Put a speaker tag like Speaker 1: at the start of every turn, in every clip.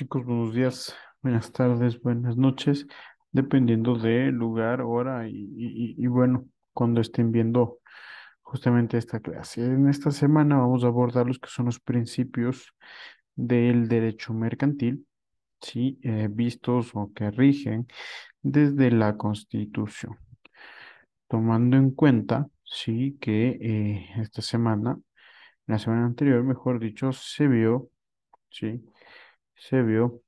Speaker 1: chicos, buenos días, buenas tardes, buenas noches, dependiendo de lugar, hora y, bueno, cuando estén viendo justamente esta clase. En esta semana vamos a abordar los que son los principios del derecho mercantil, ¿sí? Eh, vistos o que rigen desde la Constitución. Tomando en cuenta, sí, que eh, esta semana, la semana anterior, mejor dicho, se vio, sí, se vio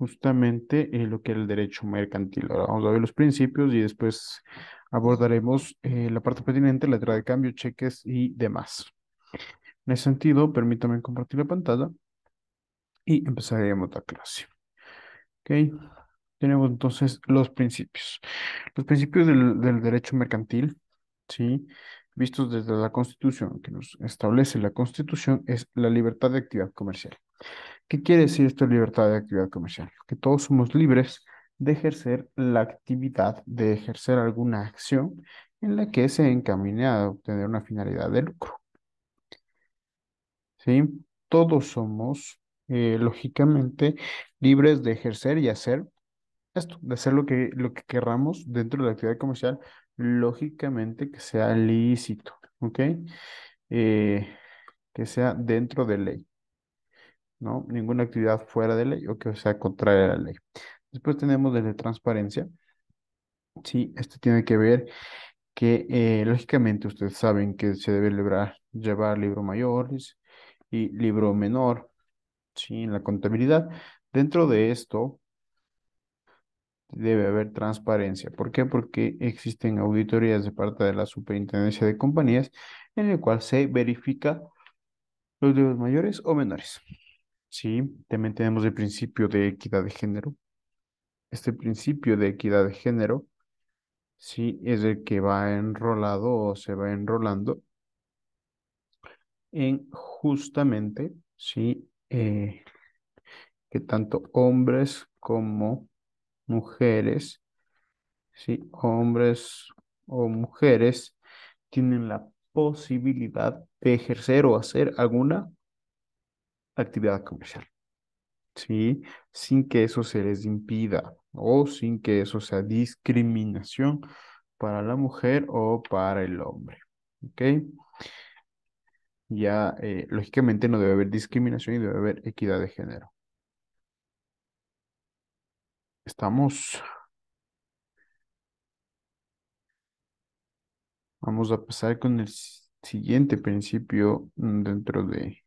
Speaker 1: justamente eh, lo que era el derecho mercantil. Ahora vamos a ver los principios y después abordaremos eh, la parte pertinente, letra de cambio, cheques y demás. En ese sentido, permítame compartir la pantalla y empezaremos la clase. ¿Ok? Tenemos entonces los principios. Los principios del derecho mercantil ¿sí? vistos desde la Constitución, que nos establece la Constitución, es la libertad de actividad comercial. ¿Qué quiere decir esto libertad de actividad comercial? Que todos somos libres de ejercer la actividad, de ejercer alguna acción en la que se encamine a obtener una finalidad de lucro. ¿Sí? Todos somos, eh, lógicamente, libres de ejercer y hacer esto, de hacer lo que, lo que querramos dentro de la actividad comercial, lógicamente que sea lícito, ¿ok? Eh, que sea dentro de ley, ¿no? Ninguna actividad fuera de ley o que sea contraria a la ley. Después tenemos desde transparencia, ¿sí? Esto tiene que ver que eh, lógicamente ustedes saben que se debe llevar libro mayor y libro menor, ¿sí? En la contabilidad. Dentro de esto, debe haber transparencia. ¿Por qué? Porque existen auditorías de parte de la Superintendencia de Compañías en el cual se verifica los deudos mayores o menores. Sí, también tenemos el principio de equidad de género. Este principio de equidad de género, sí, es el que va enrolado o se va enrolando en justamente, sí, eh, que tanto hombres como mujeres, ¿sí? hombres o mujeres tienen la posibilidad de ejercer o hacer alguna actividad comercial, ¿sí? sin que eso se les impida o sin que eso sea discriminación para la mujer o para el hombre. ¿ok? Ya, eh, lógicamente no debe haber discriminación y debe haber equidad de género. Estamos. Vamos a pasar con el siguiente principio mm, dentro de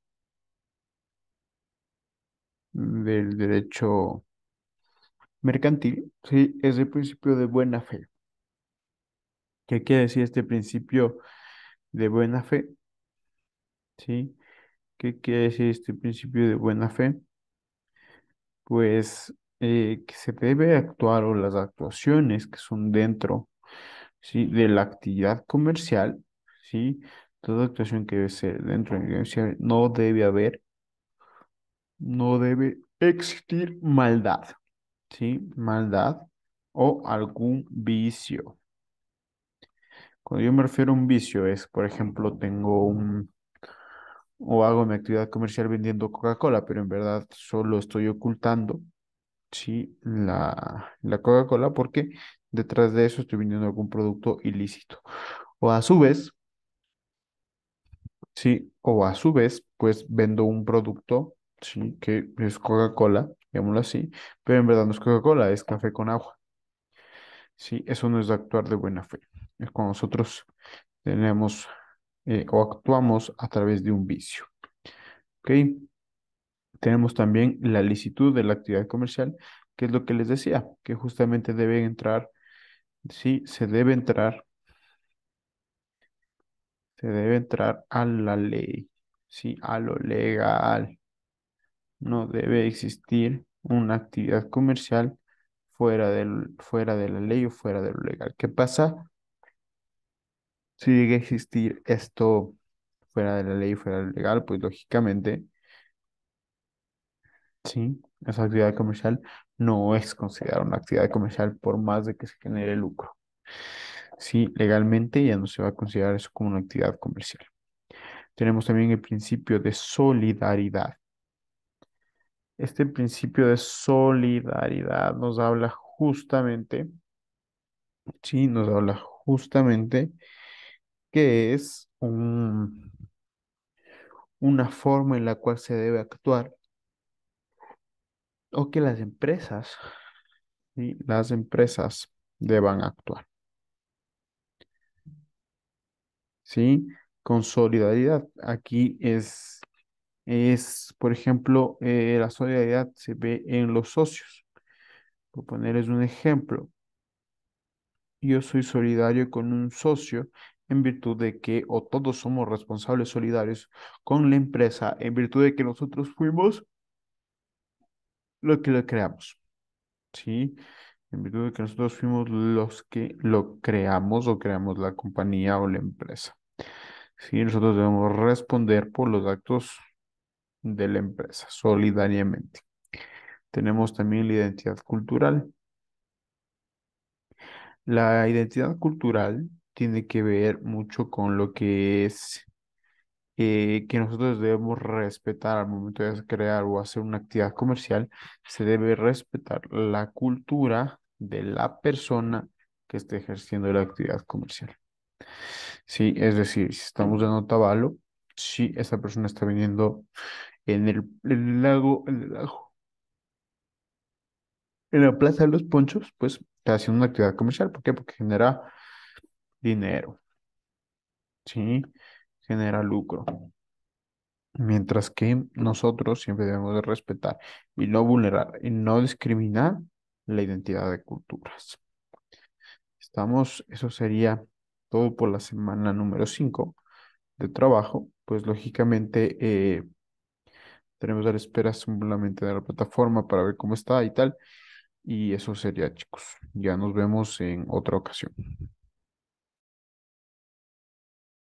Speaker 1: del derecho mercantil, sí, es el principio de buena fe. ¿Qué quiere decir este principio de buena fe? ¿Sí? ¿Qué quiere decir este principio de buena fe? Pues eh, que se debe actuar o las actuaciones que son dentro ¿sí? de la actividad comercial, ¿sí? toda actuación que debe ser dentro de la comercial no debe haber, no debe existir maldad, ¿sí? maldad o algún vicio. Cuando yo me refiero a un vicio es, por ejemplo, tengo un o hago mi actividad comercial vendiendo Coca-Cola, pero en verdad solo estoy ocultando ¿sí? la, Coca-Cola porque detrás de eso estoy vendiendo algún producto ilícito. O a su vez, ¿sí? O a su vez, pues vendo un producto, ¿sí? Que es Coca-Cola, llamémoslo así, pero en verdad no es Coca-Cola, es café con agua. Sí, eso no es actuar de buena fe. Es cuando nosotros tenemos eh, o actuamos a través de un vicio. ¿Ok? Tenemos también la licitud de la actividad comercial, que es lo que les decía, que justamente debe entrar, sí, se debe entrar, se debe entrar a la ley, sí, a lo legal. No debe existir una actividad comercial fuera, del, fuera de la ley o fuera de lo legal. ¿Qué pasa si llega a existir esto fuera de la ley, o fuera de lo legal? Pues lógicamente Sí, esa actividad comercial no es considerada una actividad comercial por más de que se genere lucro. Sí, legalmente ya no se va a considerar eso como una actividad comercial. Tenemos también el principio de solidaridad. Este principio de solidaridad nos habla justamente, sí, nos habla justamente que es una forma en la cual se debe actuar o que las empresas, ¿sí? las empresas deban actuar. ¿Sí? Con solidaridad. Aquí es, es por ejemplo, eh, la solidaridad se ve en los socios. Por ponerles un ejemplo, yo soy solidario con un socio en virtud de que o todos somos responsables solidarios con la empresa, en virtud de que nosotros fuimos lo que lo creamos. ¿Sí? En virtud de que nosotros fuimos los que lo creamos o creamos la compañía o la empresa. ¿Sí? Nosotros debemos responder por los actos de la empresa solidariamente. Tenemos también la identidad cultural. La identidad cultural tiene que ver mucho con lo que es eh, que nosotros debemos respetar al momento de crear o hacer una actividad comercial, se debe respetar la cultura de la persona que esté ejerciendo la actividad comercial. Sí, es decir, si estamos dando tabalo, si esa persona está viniendo en el, lago, el lago, en la plaza de los ponchos, pues está haciendo una actividad comercial. ¿Por qué? Porque genera dinero. Sí genera lucro. Mientras que nosotros siempre debemos de respetar y no vulnerar y no discriminar la identidad de culturas. Estamos, eso sería todo por la semana número 5 de trabajo. Pues lógicamente eh, tenemos a la espera simplemente de la plataforma para ver cómo está y tal. Y eso sería, chicos. Ya nos vemos en otra ocasión.